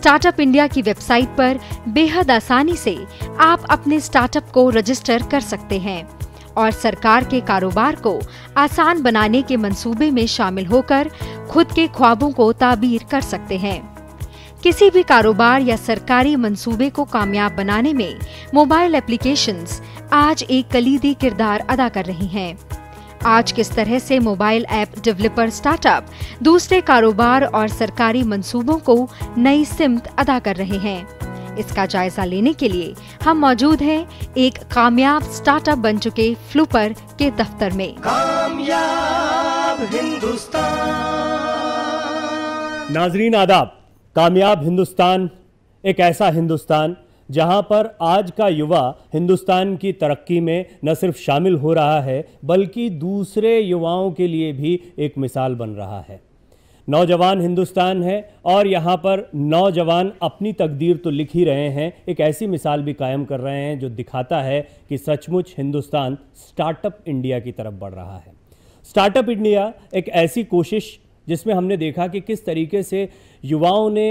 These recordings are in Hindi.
स्टार्टअप इंडिया की वेबसाइट पर बेहद आसानी से आप अपने स्टार्टअप को रजिस्टर कर सकते हैं और सरकार के कारोबार को आसान बनाने के मंसूबे में शामिल होकर खुद के ख्वाबों को ताबीर कर सकते हैं किसी भी कारोबार या सरकारी मंसूबे को कामयाब बनाने में मोबाइल एप्लीकेशंस आज एक कलीदी किरदार अदा कर रही हैं। आज किस तरह से मोबाइल ऐप डेवलपर स्टार्टअप दूसरे कारोबार और सरकारी मंसूबों को नई सिमत अदा कर रहे हैं इसका जायजा लेने के लिए हम मौजूद हैं एक कामयाब स्टार्टअप बन चुके फ्लूपर के दफ्तर में नाजरीन आदाब कामयाब हिंदुस्तान एक ऐसा हिंदुस्तान जहां पर आज का युवा हिंदुस्तान की तरक्की में न सिर्फ शामिल हो रहा है बल्कि दूसरे युवाओं के लिए भी एक मिसाल बन रहा है नौजवान हिंदुस्तान है और यहाँ पर नौजवान अपनी तकदीर तो लिख ही रहे हैं एक ऐसी मिसाल भी कायम कर रहे हैं जो दिखाता है कि सचमुच हिंदुस्तान स्टार्टअप इंडिया की तरफ बढ़ रहा है स्टार्टअप इंडिया एक ऐसी कोशिश जिसमें हमने देखा कि किस तरीके से युवाओं ने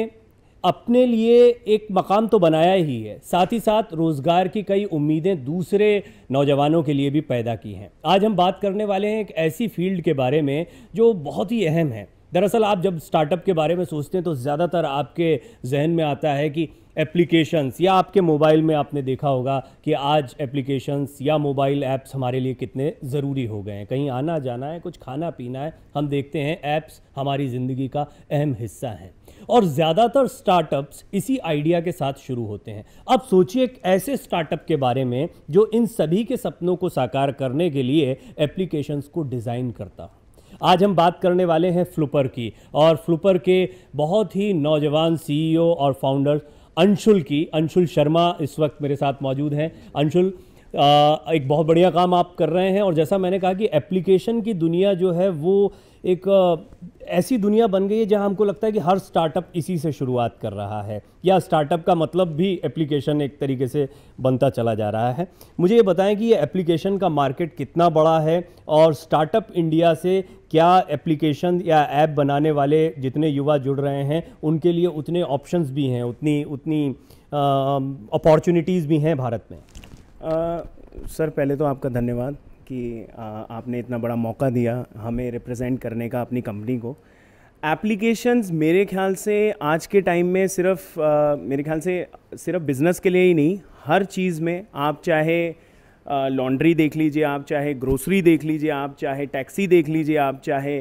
अपने लिए एक मकाम तो बनाया ही है साथ ही साथ रोज़गार की कई उम्मीदें दूसरे नौजवानों के लिए भी पैदा की हैं आज हम बात करने वाले हैं एक ऐसी फील्ड के बारे में जो बहुत ही अहम है दरअसल आप जब स्टार्टअप के बारे में सोचते हैं तो ज़्यादातर आपके जहन में आता है कि एप्लीकेशंस या आपके मोबाइल में आपने देखा होगा कि आज एप्लीकेशंस या मोबाइल ऐप्स हमारे लिए कितने ज़रूरी हो गए हैं कहीं आना जाना है कुछ खाना पीना है हम देखते हैं ऐप्स हमारी ज़िंदगी का अहम हिस्सा हैं और ज़्यादातर स्टार्टअप्स इसी आइडिया के साथ शुरू होते हैं अब सोचिए एक ऐसे स्टार्टअप के बारे में जो इन सभी के सपनों को साकार करने के लिए एप्लीकेशंस को डिज़ाइन करता हो आज हम बात करने वाले हैं फ्लूपर की और फ्लूपर के बहुत ही नौजवान सीईओ और फाउंडर अंशुल की अंशुल शर्मा इस वक्त मेरे साथ मौजूद हैं अंशुल एक बहुत बढ़िया काम आप कर रहे हैं और जैसा मैंने कहा कि एप्लीकेशन की दुनिया जो है वो एक ऐसी दुनिया बन गई है जहां हमको लगता है कि हर स्टार्टअप इसी से शुरुआत कर रहा है या स्टार्टअप का मतलब भी एप्लीकेशन एक तरीके से बनता चला जा रहा है मुझे ये बताएं कि ये एप्लीकेशन का मार्केट कितना बड़ा है और स्टार्टअप इंडिया से क्या एप्लीकेशन या ऐप बनाने वाले जितने युवा जुड़ रहे हैं उनके लिए उतने ऑप्शंस भी हैं उतनी उतनी अपॉर्चुनिटीज़ भी हैं भारत में आ, सर पहले तो आपका धन्यवाद कि आ, आपने इतना बड़ा मौका दिया हमें रिप्रेजेंट करने का अपनी कंपनी को एप्लीकेशंस मेरे ख्याल से आज के टाइम में सिर्फ आ, मेरे ख्याल से सिर्फ बिज़नेस के लिए ही नहीं हर चीज़ में आप चाहे लॉन्ड्री देख लीजिए आप चाहे ग्रोसरी देख लीजिए आप चाहे टैक्सी देख लीजिए आप चाहे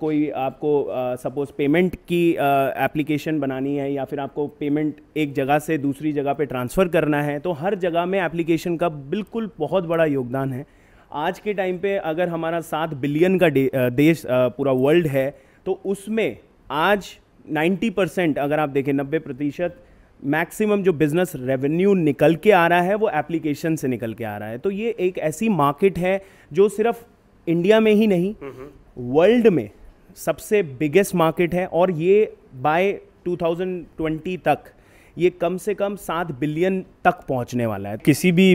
कोई आपको सपोज पेमेंट की एप्लीकेशन बनानी है या फिर आपको पेमेंट एक जगह से दूसरी जगह पे ट्रांसफ़र करना है तो हर जगह में एप्लीकेशन का बिल्कुल बहुत बड़ा योगदान है आज के टाइम पे अगर हमारा सात बिलियन का देश पूरा वर्ल्ड है तो उसमें आज 90 परसेंट अगर आप देखें 90 प्रतिशत मैक्सिमम जो बिज़नेस रेवेन्यू निकल के आ रहा है वो एप्लीकेशन से निकल के आ रहा है तो ये एक ऐसी मार्केट है जो सिर्फ इंडिया में ही नहीं हम्म, हम्म। वर्ल्ड में सबसे बिगेस्ट मार्केट है और ये बाय 2020 तक ये कम से कम सात बिलियन तक पहुंचने वाला है किसी भी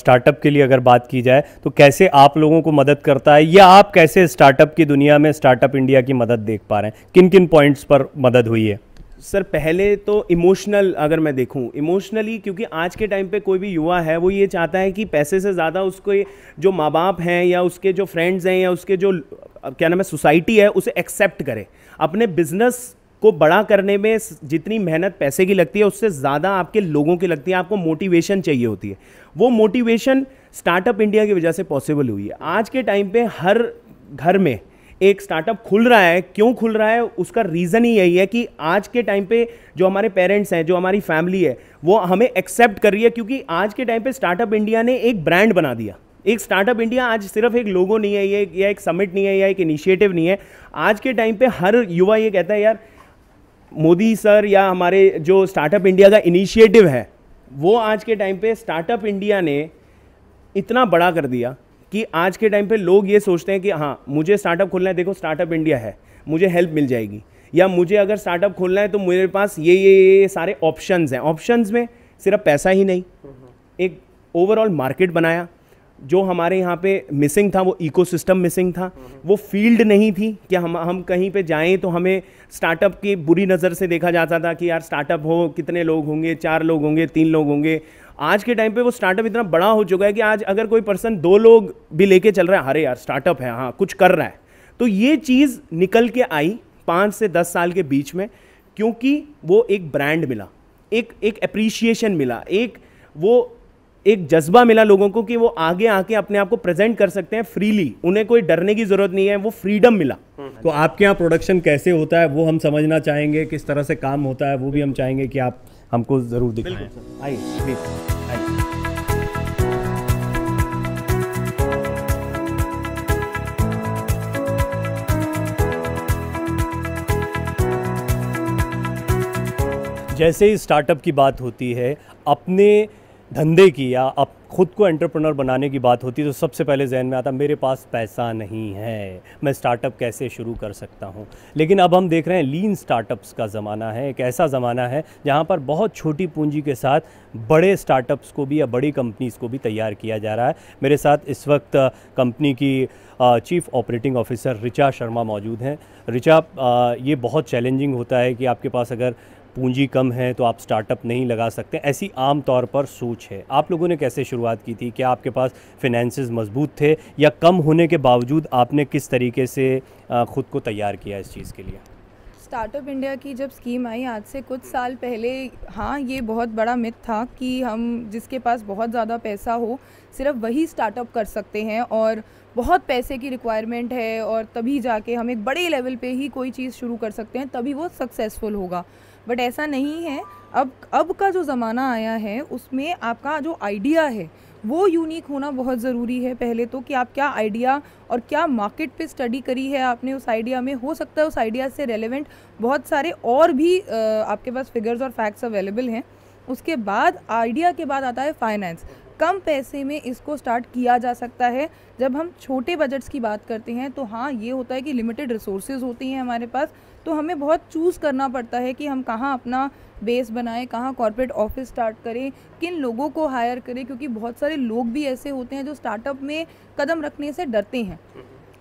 स्टार्टअप के लिए अगर बात की जाए तो कैसे आप लोगों को मदद करता है या आप कैसे स्टार्टअप की दुनिया में स्टार्टअप इंडिया की मदद देख पा रहे हैं किन किन पॉइंट्स पर मदद हुई है सर पहले तो इमोशनल अगर मैं देखूं इमोशनली क्योंकि आज के टाइम पे कोई भी युवा है वो ये चाहता है कि पैसे से ज़्यादा उसके जो माँ बाप हैं या उसके जो फ्रेंड्स हैं या उसके जो क्या नाम है सोसाइटी है उसे एक्सेप्ट करे अपने बिजनेस को बड़ा करने में जितनी मेहनत पैसे की लगती है उससे ज़्यादा आपके लोगों की लगती है आपको मोटिवेशन चाहिए होती है वो मोटिवेशन स्टार्टअप इंडिया की वजह से पॉसिबल हुई है आज के टाइम पे हर घर में एक स्टार्टअप खुल रहा है क्यों खुल रहा है उसका रीज़न ही यही है कि आज के टाइम पे जो हमारे पेरेंट्स हैं जो हमारी फैमिली है वो हमें एक्सेप्ट कर रही है क्योंकि आज के टाइम पे स्टार्टअप इंडिया ने एक ब्रांड बना दिया एक स्टार्टअप इंडिया आज सिर्फ एक लोगो नहीं है ये या एक समिट नहीं है या एक इनिशिएटिव नहीं है आज के टाइम पे हर युवा ये कहता है यार मोदी सर या हमारे जो स्टार्टअप इंडिया का इनिशिएटिव है वो आज के टाइम पे स्टार्टअप इंडिया ने इतना बड़ा कर दिया कि आज के टाइम पे लोग ये सोचते हैं कि हाँ मुझे स्टार्टअप खोलना है देखो स्टार्टअप इंडिया है मुझे हेल्प मिल जाएगी या मुझे अगर स्टार्टअप खोलना है तो मेरे पास ये ये ये, ये सारे ऑप्शन हैं ऑप्शन में सिर्फ पैसा ही नहीं एक ओवरऑल मार्केट बनाया जो हमारे यहाँ पे मिसिंग था वो इकोसिस्टम मिसिंग था वो फील्ड नहीं थी कि हम हम कहीं पे जाएं तो हमें स्टार्टअप की बुरी नज़र से देखा जाता था कि यार स्टार्टअप हो कितने लोग होंगे चार लोग होंगे तीन लोग होंगे आज के टाइम पे वो स्टार्टअप इतना बड़ा हो चुका है कि आज अगर कोई पर्सन दो लोग भी लेके चल रहा है अरे यार स्टार्टअप है हाँ कुछ कर रहा है तो ये चीज़ निकल के आई पाँच से दस साल के बीच में क्योंकि वो एक ब्रांड मिला एक एक अप्रीशिएशन मिला एक वो एक जज्बा मिला लोगों को कि वो आगे आके अपने आप को प्रेजेंट कर सकते हैं फ्रीली उन्हें कोई डरने की ज़रूरत नहीं है वो फ्रीडम मिला तो आपके यहाँ प्रोडक्शन कैसे होता है वो हम समझना चाहेंगे किस तरह से काम होता है वो भी हम चाहेंगे कि आप हमको ज़रूर दिखाएं आइए प्लीज़ आइए जैसे ही स्टार्टअप की बात होती है अपने धंधे की या अप खुद को एंटरप्रेन्योर बनाने की बात होती है तो सबसे पहले जहन में आता मेरे पास पैसा नहीं है मैं स्टार्टअप कैसे शुरू कर सकता हूँ लेकिन अब हम देख रहे हैं लीन स्टार्टअप्स का ज़माना है एक ऐसा ज़माना है जहाँ पर बहुत छोटी पूंजी के साथ बड़े स्टार्टअप्स को भी या बड़ी कंपनीज़ को भी तैयार किया जा रहा है मेरे साथ इस वक्त कंपनी की chief operating officer Richa Sharma मौजूद हैं रिचा ये बहुत चैलेंजिंग होता है कि आपके पास अगर पूंजी कम है तो आप स्टार्टअप नहीं लगा सकते ऐसी आम तौर पर सोच है आप लोगों ने कैसे शुरुआत की थी क्या आपके पास फिनेंसेस मजबूत थे या कम होने के बावजूद आपने किस तरीके से ख़ुद को तैयार किया इस चीज़ के लिए स्टार्टअप इंडिया की जब स्कीम आई आज से कुछ साल पहले हाँ ये बहुत बड़ा मिथ था कि हम जिसके पास बहुत ज़्यादा पैसा हो सिर्फ वही स्टार्टअप कर सकते हैं और बहुत पैसे की रिक्वायरमेंट है और तभी जाके हम एक बड़े लेवल पे ही कोई चीज़ शुरू कर सकते हैं तभी वो सक्सेसफुल होगा बट ऐसा नहीं है अब अब का जो ज़माना आया है उसमें आपका जो आइडिया है वो यूनिक होना बहुत ज़रूरी है पहले तो कि आप क्या आइडिया और क्या मार्केट पे स्टडी करी है आपने उस आइडिया में हो सकता है उस आइडिया से रेलेवेंट बहुत सारे और भी आपके पास फिगर्स और फैक्ट्स अवेलेबल हैं उसके बाद आइडिया के बाद आता है फाइनेंस कम पैसे में इसको स्टार्ट किया जा सकता है जब हम छोटे बजट्स की बात करते हैं तो हाँ ये होता है कि लिमिटेड रिसोर्सेज होती हैं हमारे पास तो हमें बहुत चूज़ करना पड़ता है कि हम कहाँ अपना बेस बनाएं कहाँ कॉरपोरेट ऑफिस स्टार्ट करें किन लोगों को हायर करें क्योंकि बहुत सारे लोग भी ऐसे होते हैं जो स्टार्टअप में कदम रखने से डरते हैं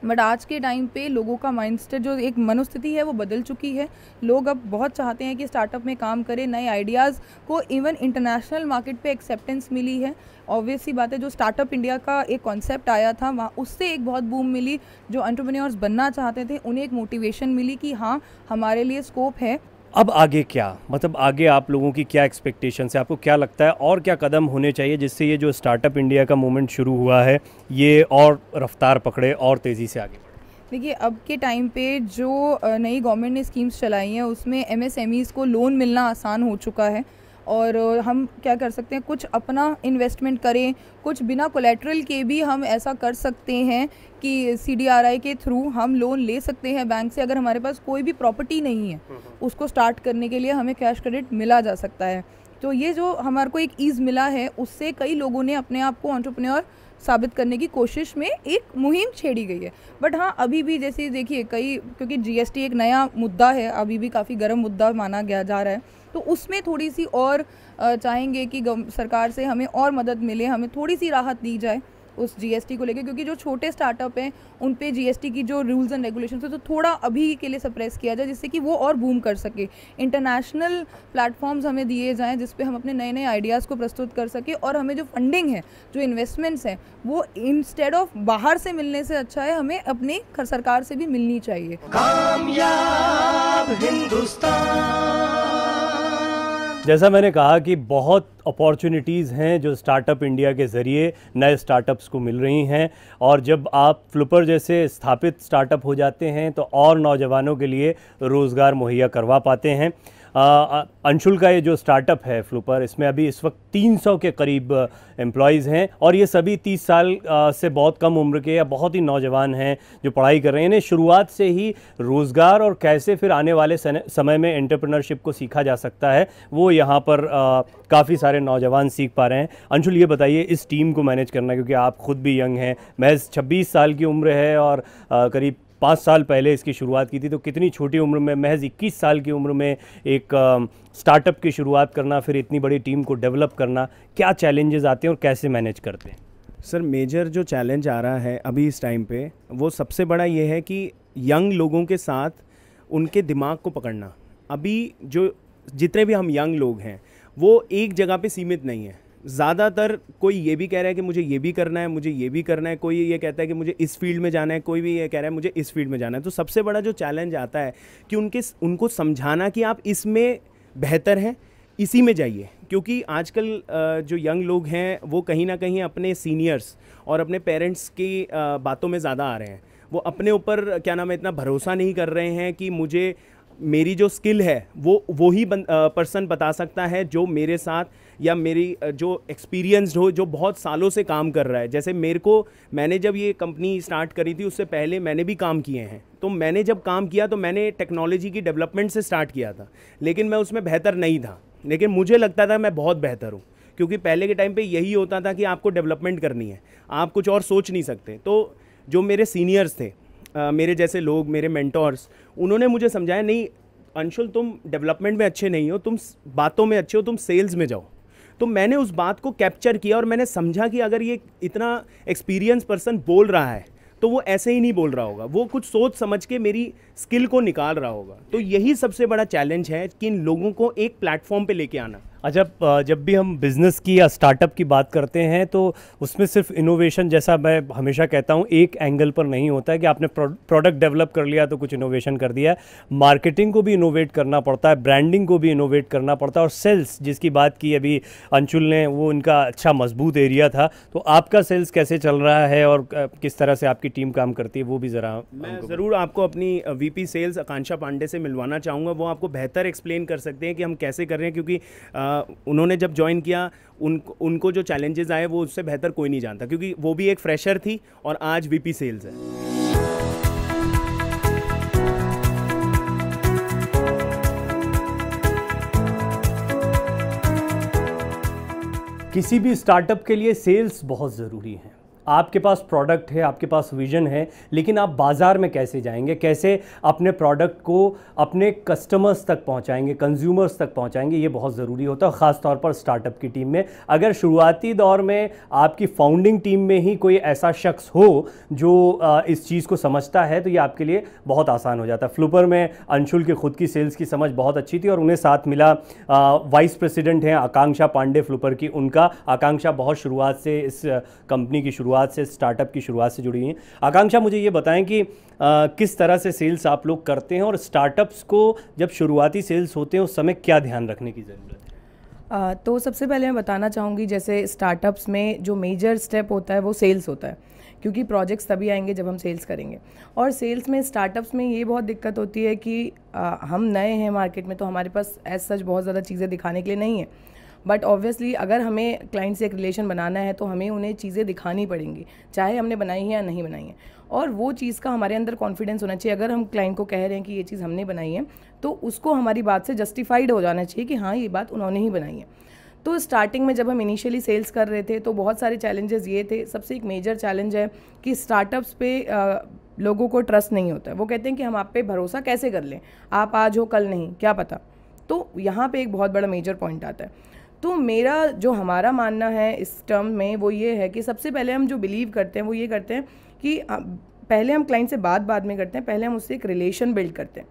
बट आज के टाइम पे लोगों का माइंड जो एक मनोस्थिति है वो बदल चुकी है लोग अब बहुत चाहते हैं कि स्टार्टअप में काम करें नए आइडियाज़ को इवन इंटरनेशनल मार्केट पे एक्सेप्टेंस मिली है ऑब्वियस ही बात है जो स्टार्टअप इंडिया का एक कॉन्सेप्ट आया था वहाँ उससे एक बहुत बूम मिली जो एंटरप्रेन्योर्स बनना चाहते थे उन्हें एक मोटिवेशन मिली कि हाँ हमारे लिए स्कोप है अब आगे क्या मतलब आगे आप लोगों की क्या एक्सपेक्टेशन है आपको क्या लगता है और क्या कदम होने चाहिए जिससे ये जो स्टार्टअप इंडिया का मूवमेंट शुरू हुआ है ये और रफ्तार पकड़े और तेज़ी से आगे देखिए अब के टाइम पे जो नई गवर्नमेंट ने स्कीम्स चलाई हैं उसमें एमएसएमईज़ को लोन मिलना आसान हो चुका है और हम क्या कर सकते हैं कुछ अपना इन्वेस्टमेंट करें कुछ बिना कोलेट्रल के भी हम ऐसा कर सकते हैं कि सी के थ्रू हम लोन ले सकते हैं बैंक से अगर हमारे पास कोई भी प्रॉपर्टी नहीं है हम्म, हम्म। उसको स्टार्ट करने के लिए हमें कैश क्रेडिट मिला जा सकता है तो ये जो हमारे को एक ईज़ मिला है उससे कई लोगों ने अपने आप को ऑन्टरप्रनोर साबित करने की कोशिश में एक मुहिम छेड़ी गई है बट हाँ अभी भी जैसे देखिए कई क्योंकि जीएसटी एक नया मुद्दा है अभी भी काफ़ी गर्म मुद्दा माना गया जा रहा है तो उसमें थोड़ी सी और चाहेंगे कि सरकार से हमें और मदद मिले हमें थोड़ी सी राहत दी जाए उस जीएसटी को लेकर क्योंकि जो छोटे स्टार्टअप हैं उन पे जीएसटी की जो रूल्स एंड रेगुलेशन है तो थोड़ा अभी के लिए सप्रेस किया जाए जिससे कि वो और बूम कर सके इंटरनेशनल प्लेटफॉर्म्स हमें दिए जाएँ जिसपे हम अपने नए नए आइडियाज़ को प्रस्तुत कर सके और हमें जो फंडिंग है जो इन्वेस्टमेंट्स हैं वो इंस्टेड ऑफ बाहर से मिलने से अच्छा है हमें अपने सरकार से भी मिलनी चाहिए हिंदुस्तान जैसा मैंने कहा कि बहुत अपॉर्चुनिटीज़ हैं जो स्टार्टअप इंडिया के ज़रिए नए स्टार्टअप्स को मिल रही हैं और जब आप फ्लिपर जैसे स्थापित स्टार्टअप हो जाते हैं तो और नौजवानों के लिए रोज़गार मुहैया करवा पाते हैं अंशुल का ये जो स्टार्टअप है फ्लूपर इसमें अभी इस वक्त 300 के करीब एम्प्लॉयज़ हैं और ये सभी 30 साल से बहुत कम उम्र के या बहुत ही नौजवान हैं जो पढ़ाई कर रहे हैं इन्हें शुरुआत से ही रोज़गार और कैसे फिर आने वाले समय में एंटरप्रेनरशिप को सीखा जा सकता है वो यहाँ पर काफ़ी सारे नौजवान सीख पा रहे हैं अंशुल ये बताइए इस टीम को मैनेज करना क्योंकि आप खुद भी यंग हैं महज छब्बीस साल की उम्र है और करीब पाँच साल पहले इसकी शुरुआत की थी तो कितनी छोटी उम्र में महज इक्कीस साल की उम्र में एक स्टार्टअप की शुरुआत करना फिर इतनी बड़ी टीम को डेवलप करना क्या चैलेंजेस आते हैं और कैसे मैनेज करते हैं सर मेजर जो चैलेंज आ रहा है अभी इस टाइम पे वो सबसे बड़ा ये है कि यंग लोगों के साथ उनके दिमाग को पकड़ना अभी जो जितने भी हम यंग लोग हैं वो एक जगह पे सीमित नहीं है ज़्यादातर कोई ये भी कह रहा है कि मुझे ये भी करना है मुझे ये भी करना है कोई ये कहता है कि मुझे इस फील्ड में जाना है कोई भी ये कह रहा है मुझे इस फील्ड में जाना है तो सबसे बड़ा जो चैलेंज आता है कि उनके उनको समझाना कि आप इसमें बेहतर हैं इसी में जाइए क्योंकि आजकल जो यंग लोग हैं वो कहीं ना कहीं अपने सीनियर्स और अपने पेरेंट्स की बातों में ज़्यादा आ रहे हैं वो अपने ऊपर क्या नाम है इतना भरोसा नहीं कर रहे हैं कि मुझे मेरी जो स्किल है वो वही पर्सन बता सकता है जो मेरे साथ या मेरी जो एक्सपीरियंसड हो जो बहुत सालों से काम कर रहा है जैसे मेरे को मैंने जब ये कंपनी स्टार्ट करी थी उससे पहले मैंने भी काम किए हैं तो मैंने जब काम किया तो मैंने टेक्नोलॉजी की डेवलपमेंट से स्टार्ट किया था लेकिन मैं उसमें बेहतर नहीं था लेकिन मुझे लगता था मैं बहुत बेहतर हूँ क्योंकि पहले के टाइम पे यही होता था कि आपको डेवलपमेंट करनी है आप कुछ और सोच नहीं सकते तो जो मेरे सीनियर्स थे आ, मेरे जैसे लोग मेरे मेंटोर्स उन्होंने मुझे समझाया नहीं अंशुल तुम डेवलपमेंट में अच्छे नहीं हो तुम बातों में अच्छे हो तुम सेल्स में जाओ तो मैंने उस बात को कैप्चर किया और मैंने समझा कि अगर ये इतना एक्सपीरियंस पर्सन बोल रहा है तो वो ऐसे ही नहीं बोल रहा होगा वो कुछ सोच समझ के मेरी स्किल को निकाल रहा होगा तो यही सबसे बड़ा चैलेंज है कि इन लोगों को एक प्लेटफॉर्म पे लेके आना अच्छा जब भी हम बिज़नेस की या स्टार्टअप की बात करते हैं तो उसमें सिर्फ इनोवेशन जैसा मैं हमेशा कहता हूँ एक एंगल पर नहीं होता है कि आपने प्रोडक्ट डेवलप कर लिया तो कुछ इनोवेशन कर दिया मार्केटिंग को भी इनोवेट करना पड़ता है ब्रांडिंग को भी इनोवेट करना पड़ता है और सेल्स जिसकी बात की अभी अंशुल ने वो उनका अच्छा मजबूत एरिया था तो आपका सेल्स कैसे चल रहा है और किस तरह से आपकी टीम काम करती है वो भी ज़रा मैं ज़रूर आपको अपनी वी सेल्स आकांक्षा पांडे से मिलवाना चाहूँगा वो आपको बेहतर एक्सप्लेन कर सकते हैं कि हम कैसे कर रहे हैं क्योंकि उन्होंने जब ज्वाइन किया उन उनको जो चैलेंजेस आए वो उससे बेहतर कोई नहीं जानता क्योंकि वो भी एक फ्रेशर थी और आज वीपी सेल्स है किसी भी स्टार्टअप के लिए सेल्स बहुत ज़रूरी है आपके पास प्रोडक्ट है आपके पास विजन है लेकिन आप बाज़ार में कैसे जाएंगे कैसे अपने प्रोडक्ट को अपने कस्टमर्स तक पहुंचाएंगे कंज्यूमर्स तक पहुंचाएंगे ये बहुत ज़रूरी होता है ख़ासतौर पर स्टार्टअप की टीम में अगर शुरुआती दौर में आपकी फाउंडिंग टीम में ही कोई ऐसा शख्स हो जो इस चीज़ को समझता है तो ये आपके लिए बहुत आसान हो जाता है फ्लूपर में अंशुल के खुद की सेल्स की समझ बहुत अच्छी थी और उन्हें साथ मिला वाइस प्रेसिडेंट हैं आकांक्षा पांडे फ्लूपर की उनका आकांक्षा बहुत शुरुआत से इस कंपनी की शुरुआत शुरुआत से स्टार्टअप की शुरुआत से जुड़ी हुई हैं आकांक्षा मुझे ये बताएं कि आ, किस तरह से सेल्स आप लोग करते हैं और स्टार्टअप्स को जब शुरुआती सेल्स होते हैं उस समय क्या ध्यान रखने की ज़रूरत है आ, तो सबसे पहले मैं बताना चाहूँगी जैसे स्टार्टअप्स में जो मेजर स्टेप होता है वो सेल्स होता है क्योंकि प्रोजेक्ट्स तभी आएंगे जब हम सेल्स करेंगे और सेल्स में स्टार्टअप्स में ये बहुत दिक्कत होती है कि आ, हम नए हैं मार्केट में तो हमारे पास एज सच बहुत ज़्यादा चीज़ें दिखाने के लिए नहीं है बट ऑब्वियसली अगर हमें क्लाइंट से एक रिलेशन बनाना है तो हमें उन्हें चीज़ें दिखानी पड़ेंगी चाहे हमने बनाई है या नहीं बनाई है और वो चीज़ का हमारे अंदर कॉन्फिडेंस होना चाहिए अगर हम क्लाइंट को कह रहे हैं कि ये चीज़ हमने बनाई है तो उसको हमारी बात से जस्टिफाइड हो जाना चाहिए कि हाँ ये बात उन्होंने ही बनाई है तो स्टार्टिंग में जब हम इनिशियली सेल्स कर रहे थे तो बहुत सारे चैलेंजेस ये थे सबसे एक मेजर चैलेंज है कि स्टार्टअप्स पे आ, लोगों को ट्रस्ट नहीं होता है वो कहते हैं कि हम आप पे भरोसा कैसे कर लें आप आज हो कल नहीं क्या पता तो यहाँ पे एक बहुत बड़ा मेजर पॉइंट आता है तो मेरा जो हमारा मानना है इस टर्म में वो ये है कि सबसे पहले हम जो बिलीव करते हैं वो ये करते हैं कि पहले हम क्लाइंट से बात बाद में करते हैं पहले हम उससे एक रिलेशन बिल्ड करते हैं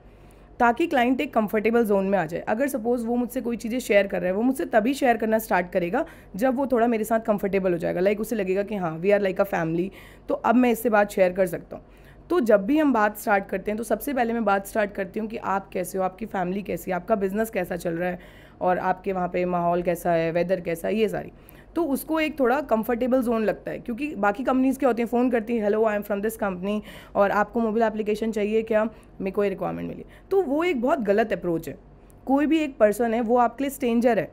ताकि क्लाइंट एक कंफर्टेबल जोन में आ जाए अगर सपोज़ वो मुझसे कोई चीज़ें शेयर कर रहा है वो मुझसे तभी शेयर करना स्टार्ट करेगा जब वो थोड़ा मेरे साथ कंफर्टेबल हो जाएगा लाइक like उसे लगेगा कि हाँ we are like a family तो अब मैं इससे बात शेयर कर सकता हूँ तो जब भी हम बात स्टार्ट करते हैं तो सबसे पहले मैं बात स्टार्ट करती हूँ कि आप कैसे हो आपकी फैमिली कैसी है आपका बिज़नेस कैसा चल रहा है और आपके वहाँ पे माहौल कैसा है वेदर कैसा है ये सारी तो उसको एक थोड़ा कंफर्टेबल जोन लगता है क्योंकि बाकी कंपनीज़ क्या होती हैं फ़ोन करती हैं hello I am from this company और आपको मोबाइल एप्लीकेशन चाहिए क्या मेरे को रिक्वायरमेंट मिली तो वो एक बहुत गलत अप्रोच है कोई भी एक पर्सन है वो आपके लिए स्ट्रेंजर है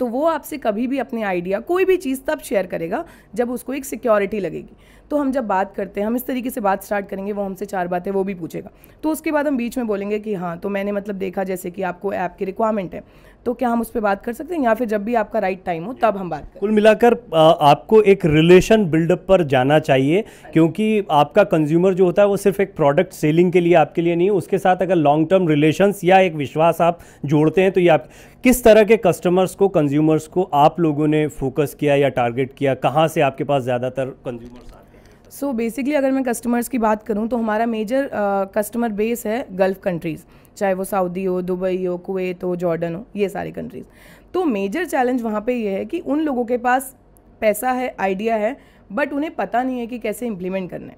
तो वो आपसे कभी भी अपने आइडिया कोई भी चीज़ तब शेयर करेगा जब उसको एक सिक्योरिटी लगेगी तो हम जब बात करते हैं हम इस तरीके से बात स्टार्ट करेंगे वो हमसे चार बातें वो भी पूछेगा तो उसके बाद हम बीच में बोलेंगे कि हाँ तो मैंने मतलब देखा जैसे कि आपको ऐप की रिक्वायरमेंट है तो क्या हम उस पर बात कर सकते हैं या फिर जब भी आपका राइट टाइम हो तब हम बात कुल मिलाकर आपको एक रिलेशन बिल्डअप पर जाना चाहिए क्योंकि आपका कंज्यूमर जो होता है वो सिर्फ एक प्रोडक्ट सेलिंग के लिए आपके लिए नहीं है उसके साथ अगर लॉन्ग टर्म रिलेशन या एक विश्वास आप जोड़ते हैं तो ये आप किस तरह के कस्टमर्स को कंज्यूमर्स को आप लोगों ने फोकस किया या टारगेट किया कहाँ से आपके पास ज़्यादातर कंज्यूमर्स सो so बेसिकली अगर मैं कस्टमर्स की बात करूँ तो हमारा मेजर कस्टमर बेस है गल्फ़ कंट्रीज़ चाहे वो सऊदी हो दुबई हो कुवैत हो जॉर्डन हो ये सारी कंट्रीज़ तो मेजर चैलेंज वहाँ पे ये है कि उन लोगों के पास पैसा है आइडिया है बट उन्हें पता नहीं है कि कैसे इम्प्लीमेंट करना है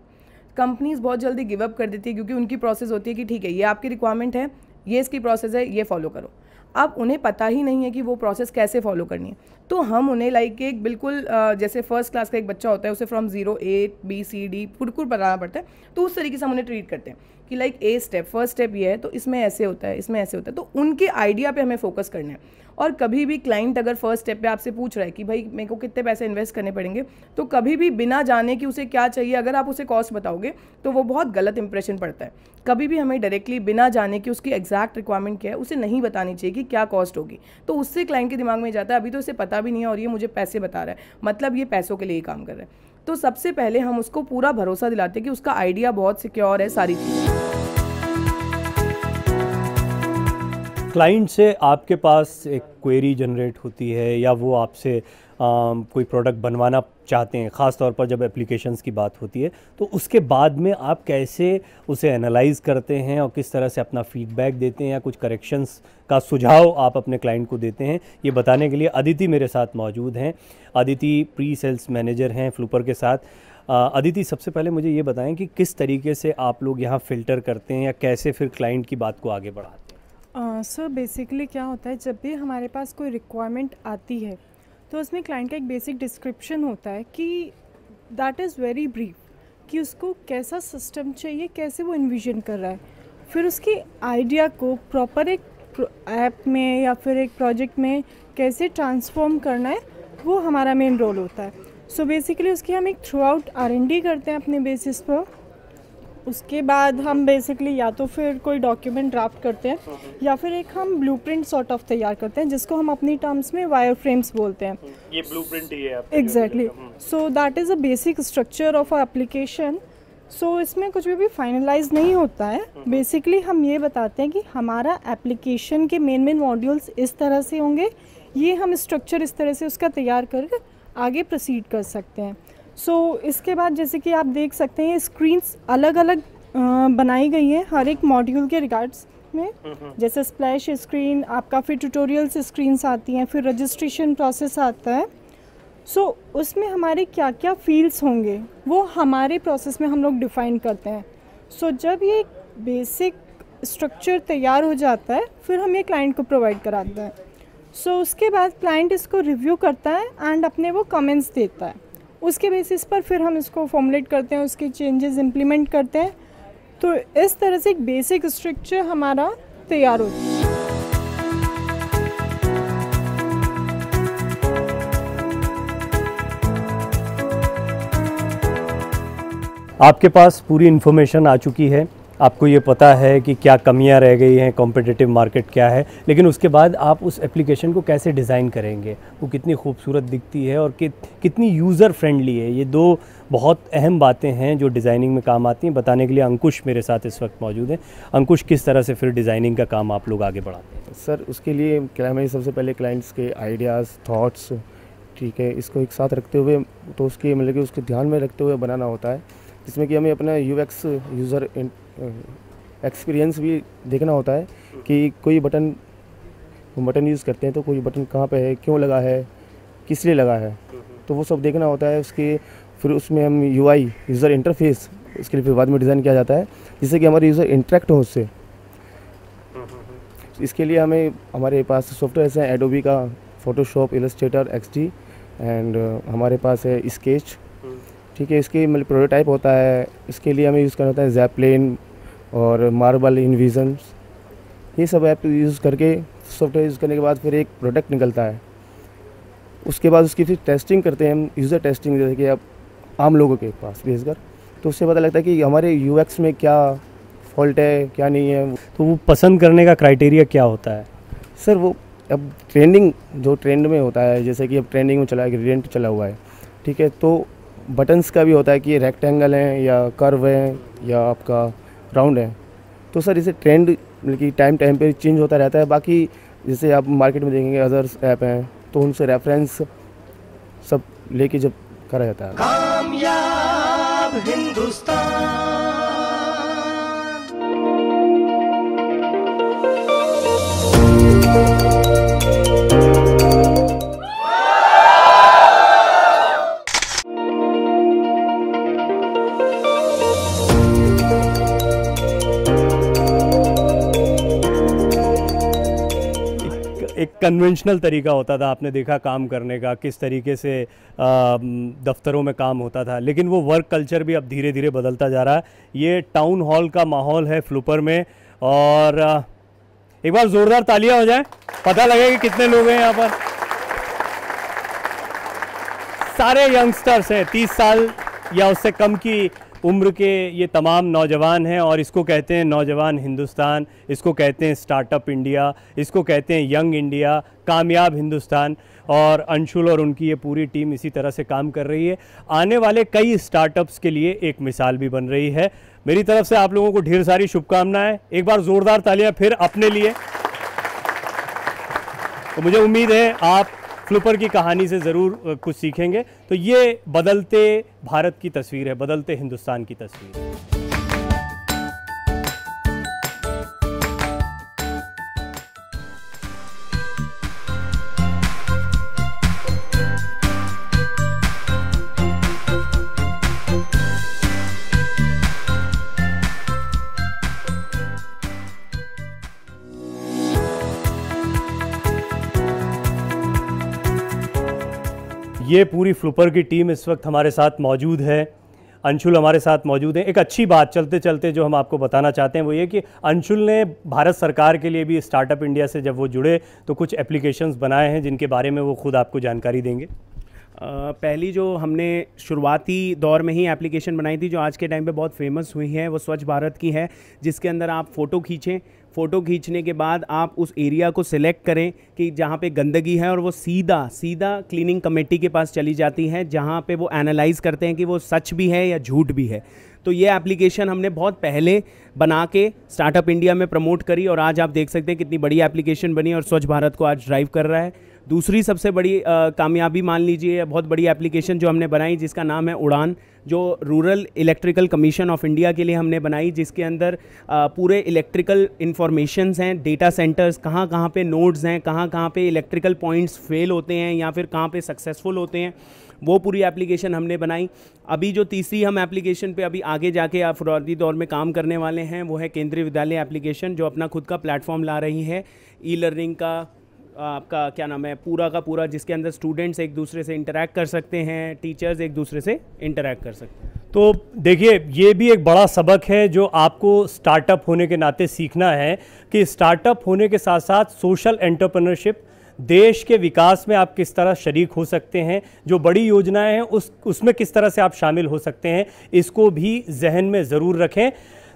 कंपनीज़ बहुत जल्दी गिवअप कर देती है क्योंकि उनकी प्रोसेस होती है कि ठीक है ये आपकी रिक्वायरमेंट है ये इसकी प्रोसेस है ये फॉलो करो अब उन्हें पता ही नहीं है कि वो प्रोसेस कैसे फॉलो करनी है तो हम उन्हें लाइक एक बिल्कुल जैसे फर्स्ट क्लास का एक बच्चा होता है उसे from zero A B C D कुटकुट बताना पड़ता है तो उस तरीके से हम उन्हें ट्रीट करते हैं कि like a step first step ये है तो इसमें ऐसे होता है इसमें ऐसे होता है तो उनके आइडिया पे हमें फोकस करना है और कभी भी क्लाइंट अगर फर्स्ट स्टेप पे आपसे पूछ रहा है कि भाई मेरे को कितने पैसे इन्वेस्ट करने पड़ेंगे तो कभी भी बिना जाने कि उसे क्या चाहिए अगर आप उसे कॉस्ट बताओगे तो वो बहुत गलत इंप्रेशन पड़ता है कभी भी हमें डायरेक्टली बिना जाने कि उसकी एग्जैक्ट रिक्वायरमेंट क्या है उसे नहीं बतानी चाहिए कि क्या कॉस्ट होगी तो उससे क्लाइंट के दिमाग में जाता है अभी तो उसे पता भी नहीं है और ये मुझे पैसे बता रहा है मतलब ये पैसों के लिए काम कर रहा है तो सबसे पहले हम उसको पूरा भरोसा दिलाते हैं कि उसका आइडिया बहुत सिक्योर है सारी चीज़ें क्लाइंट से आपके पास एक क्वेरी जनरेट होती है या वो आपसे कोई प्रोडक्ट बनवाना चाहते हैं ख़ास तौर पर जब एप्लीकेशंस की बात होती है तो उसके बाद में आप कैसे उसे एनालाइज करते हैं और किस तरह से अपना फीडबैक देते हैं या कुछ करेक्शंस का सुझाव आप अपने क्लाइंट को देते हैं ये बताने के लिए अदिति मेरे साथ मौजूद हैं अदिति प्री सेल्स मैनेजर हैं फ्लूपर के साथ अदिति सबसे पहले मुझे ये बताएं कि किस तरीके से आप लोग यहाँ फ़िल्टर करते हैं या कैसे फिर क्लाइंट की बात को आगे बढ़ाते हैं सर uh, बेसिकली क्या होता है जब भी हमारे पास कोई रिक्वायरमेंट आती है तो उसमें क्लाइंट का एक बेसिक डिस्क्रिप्शन होता है कि दैट इज़ वेरी ब्रीफ कि उसको कैसा सिस्टम चाहिए कैसे वो इन्विजन कर रहा है फिर उसकी आइडिया को प्रॉपर एक ऐप में या फिर एक प्रोजेक्ट में कैसे ट्रांसफॉर्म करना है वो हमारा मेन रोल होता है सो so बेसिकली उसकी हम एक थ्रू आउट आर करते हैं अपने बेसिस पर उसके बाद हम बेसिकली या तो फिर कोई डॉक्यूमेंट ड्राफ्ट करते हैं या फिर एक हम ब्लूप्रिंट सॉर्ट ऑफ तैयार करते हैं जिसको हम अपनी टर्म्स में वायर फ्रेम्स बोलते हैं ये ब्लूप्रिंट ही है exactly so that is a basic structure of a application so इसमें कुछ भी फाइनलाइज नहीं होता है बेसिकली हम्म। हम ये बताते हैं कि हमारा एप्लीकेशन के मेन मेन मॉड्यूल्स इस तरह से होंगे ये हम स्ट्रक्चर इस तरह से उसका तैयार करके आगे प्रोसीड कर सकते हैं सो so, इसके बाद जैसे कि आप देख सकते हैं स्क्रीन्स अलग अलग बनाई गई है हर एक मॉड्यूल के रिगार्ड्स में जैसे स्प्लैश स्क्रीन आपका फिर ट्यूटोरियल्स स्क्रीन्स आती हैं फिर रजिस्ट्रेशन प्रोसेस आता है सो so, उसमें हमारे क्या क्या फील्ड्स होंगे वो हमारे प्रोसेस में हम लोग डिफ़ाइन करते हैं सो so, जब ये बेसिक स्ट्रक्चर तैयार हो जाता है फिर हम ये क्लाइंट को प्रोवाइड कराते हैं सो so, उसके बाद क्लाइंट इसको रिव्यू करता है एंड अपने वो कमेंट्स देता है उसके बेसिस पर फिर हम इसको फॉर्मुलेट करते हैं उसके चेंजेस इंप्लीमेंट करते हैं तो इस तरह से एक बेसिक स्ट्रक्चर हमारा तैयार होता है आपके पास पूरी इन्फॉर्मेशन आ चुकी है आपको ये पता है कि क्या कमियां रह गई हैं कॉम्पिटिटिव मार्केट क्या है लेकिन उसके बाद आप उस एप्लीकेशन को कैसे डिज़ाइन करेंगे वो कितनी खूबसूरत दिखती है और कि, कितनी यूज़र फ्रेंडली है ये दो बहुत अहम बातें हैं जो डिज़ाइनिंग में काम आती हैं बताने के लिए अंकुश मेरे साथ इस वक्त मौजूद हैं अंकुश किस तरह से फिर डिज़ाइनिंग का काम आप लोग आगे बढ़ाते हैं सर उसके लिए हमें सबसे पहले क्लाइंट्स के आइडियाज़ थाट्स ठीक है इसको एक साथ रखते हुए तो उसके मतलब कि उसके ध्यान में रखते हुए बनाना होता है जिसमें कि हमें अपना यू यूज़र एक्सपीरियंस भी देखना होता है कि कोई बटन बटन यूज़ करते हैं तो कोई बटन कहाँ पे है क्यों लगा है किस लिए लगा है तो वो सब देखना होता है उसके फिर उसमें हम यू आई यूज़र इंटरफेस उसके लिए फिर बाद में डिज़ाइन किया जाता है जिससे कि हमारे यूज़र इंटरेक्ट हो उससे इसके लिए हमें हमारे पास सॉफ्टवेयर हैं एडोबी का फ़ोटोशॉप इलस्ट्रेटर एक्स एंड हमारे पास है स्केच ठीक है इसकी मतलब प्रोटोटाइप होता है इसके लिए हमें यूज़ करना होता है जैपलिन और मार्बल इन्विजन ये सब ऐप यूज़ करके सॉफ्टवेयर यूज़ करने के बाद फिर एक प्रोडक्ट निकलता है उसके बाद उसकी फिर टेस्टिंग करते हैं हम यूज़र टेस्टिंग जैसे कि अब आम लोगों के पास भेजकर तो उससे पता लगता है कि हमारे यू में क्या फॉल्ट है क्या नहीं है तो वो पसंद करने का क्राइटेरिया क्या होता है सर वो अब ट्रेंडिंग जो ट्रेंड में होता है जैसे कि अब ट्रेंडिंग में चला है ग्रेडियंट चला हुआ है ठीक है तो बटन्स का भी होता है कि रेक्टेंगल हैं या कर्व हैं या आपका राउंड है तो सर इसे ट्रेंड मतलब कि टाइम टाइम पे चेंज होता रहता है बाकी जैसे आप मार्केट में देखेंगे अदर्स ऐप हैं तो उनसे रेफरेंस सब लेके जब करा जाता है हिंदुस्तान कन्वेंशनल तरीका होता था आपने देखा काम करने का किस तरीके से दफ्तरों में काम होता था लेकिन वो वर्क कल्चर भी अब धीरे धीरे बदलता जा रहा है ये टाउन हॉल का माहौल है फ्लूपर में और एक बार ज़ोरदार तालियां हो जाए पता लगे कि कितने लोग हैं यहाँ पर सारे यंगस्टर्स हैं तीस साल या उससे कम की उम्र के ये तमाम नौजवान हैं और इसको कहते हैं नौजवान हिंदुस्तान इसको कहते हैं स्टार्टअप इंडिया इसको कहते हैं यंग इंडिया कामयाब हिंदुस्तान और अंशुल और उनकी ये पूरी टीम इसी तरह से काम कर रही है आने वाले कई स्टार्टअप्स के लिए एक मिसाल भी बन रही है मेरी तरफ से आप लोगों को ढेर सारी शुभकामनाएं एक बार ज़ोरदार तालियां फिर अपने लिए तो मुझे उम्मीद है आप फ्लूपर की कहानी से ज़रूर कुछ सीखेंगे तो ये बदलते भारत की तस्वीर है बदलते हिंदुस्तान की तस्वीर है ये पूरी फ्लूपर की टीम इस वक्त हमारे साथ मौजूद है अंशुल हमारे साथ मौजूद हैं एक अच्छी बात चलते चलते जो हम आपको बताना चाहते हैं वो ये कि अंशुल ने भारत सरकार के लिए भी स्टार्टअप इंडिया से जब वो जुड़े तो कुछ एप्लीकेशंस बनाए हैं जिनके बारे में वो खुद आपको जानकारी देंगे पहली जो हमने शुरुआती दौर में ही एप्लीकेशन बनाई थी जो आज के टाइम पे बहुत फेमस हुई है वो स्वच्छ भारत की है जिसके अंदर आप फ़ोटो खींचें फ़ोटो खींचने के बाद आप उस एरिया को सिलेक्ट करें कि जहाँ पे गंदगी है और वो सीधा सीधा क्लीनिंग कमेटी के पास चली जाती है जहाँ पे वो एनालाइज़ करते हैं कि वो सच भी है या झूठ भी है तो ये एप्लीकेशन हमने बहुत पहले बना के स्टार्टअप इंडिया में प्रमोट करी और आज आप देख सकते हैं कितनी बड़ी एप्लीकेशन बनी और स्वच्छ भारत को आज ड्राइव कर रहा है दूसरी सबसे बड़ी कामयाबी मान लीजिए बहुत बड़ी एप्लीकेशन जो हमने बनाई जिसका नाम है उड़ान जो rural electrical commission of India के लिए हमने बनाई जिसके अंदर आ, पूरे इलेक्ट्रिकल इन्फॉर्मेशंस हैं डेटा सेंटर्स कहाँ कहाँ पे नोड्स हैं कहाँ कहाँ पे इलेक्ट्रिकल पॉइंट्स फेल होते हैं या फिर कहाँ पे सक्सेसफुल होते हैं वो पूरी एप्लीकेशन हमने बनाई अभी जो तीसरी हम एप्लीकेशन पे अभी आगे जाके फुरौती दौर में काम करने वाले हैं वो है केंद्रीय विद्यालय एप्लीकेशन जो अपना खुद का प्लेटफॉर्म ला रही है ई लर्निंग का आपका क्या नाम है पूरा का पूरा जिसके अंदर स्टूडेंट्स एक दूसरे से इंटरेक्ट कर सकते हैं टीचर्स एक दूसरे से इंटरेक्ट कर सकते हैं तो देखिए ये भी एक बड़ा सबक है जो आपको स्टार्टअप होने के नाते सीखना है कि स्टार्टअप होने के साथ साथ सोशल एंटरप्रेन्योरशिप देश के विकास में आप किस तरह शरीक हो सकते हैं जो बड़ी योजनाएं हैं उस उसमें किस तरह से आप शामिल हो सकते हैं इसको भी जहन में ज़रूर रखें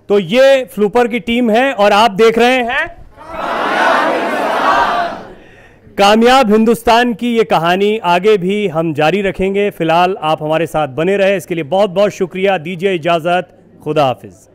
तो ये फ्लूपर की टीम है और आप देख रहे हैं कामयाब हिंदुस्तान की ये कहानी आगे भी हम जारी रखेंगे फिलहाल आप हमारे साथ बने रहे इसके लिए बहुत बहुत शुक्रिया दीजिए इजाज़त खुदा हाफिज़